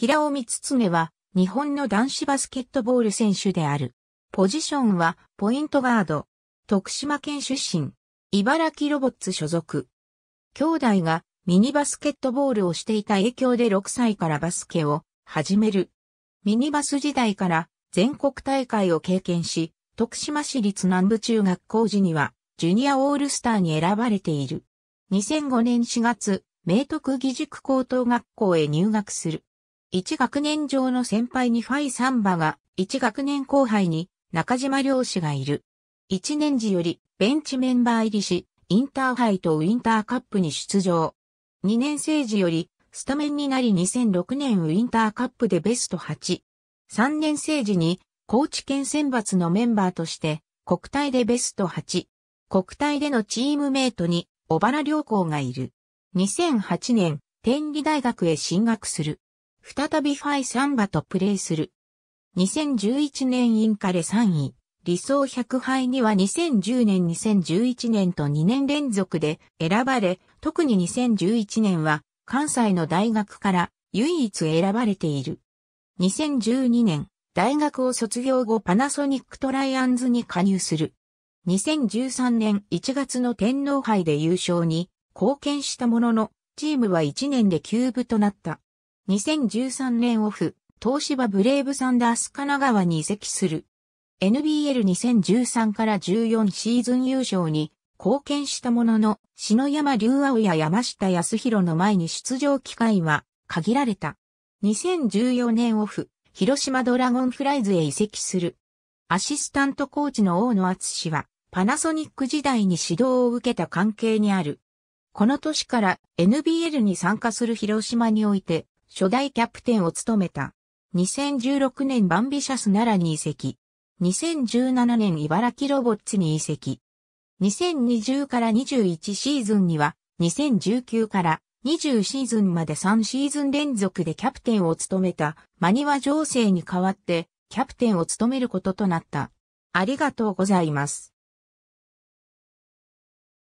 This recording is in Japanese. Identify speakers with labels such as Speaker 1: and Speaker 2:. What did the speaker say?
Speaker 1: 平尾光常は日本の男子バスケットボール選手である。ポジションはポイントガード。徳島県出身。茨城ロボッツ所属。兄弟がミニバスケットボールをしていた影響で6歳からバスケを始める。ミニバス時代から全国大会を経験し、徳島市立南部中学校時にはジュニアオールスターに選ばれている。2005年4月、明徳義塾高等学校へ入学する。一学年上の先輩にファイ・サンバが、一学年後輩に中島良氏がいる。一年時よりベンチメンバー入りし、インターハイとウィンターカップに出場。二年生時よりスタメンになり2006年ウィンターカップでベスト8。三年生時に高知県選抜のメンバーとして国体でベスト8。国体でのチームメイトに小原良子がいる。2008年、天理大学へ進学する。再びファイ・サンバとプレーする。2011年インカレ3位、理想100敗には2010年2011年と2年連続で選ばれ、特に2011年は関西の大学から唯一選ばれている。2012年、大学を卒業後パナソニックトライアンズに加入する。2013年1月の天皇杯で優勝に貢献したものの、チームは1年で休部となった。2013年オフ、東芝ブレイブサンダース神奈川に移籍する。NBL2013 から14シーズン優勝に貢献したものの、篠山龍青や山下康弘の前に出場機会は限られた。2014年オフ、広島ドラゴンフライズへ移籍する。アシスタントコーチの大野厚氏は、パナソニック時代に指導を受けた関係にある。この年から NBL に参加する広島において、初代キャプテンを務めた。2016年バンビシャス奈良に移籍。2017年茨城ロボッツに移籍。2020から21シーズンには、2019から20シーズンまで3シーズン連続でキャプテンを務めたマニワ情勢に代わってキャプテンを務めることとなった。ありがとうございます。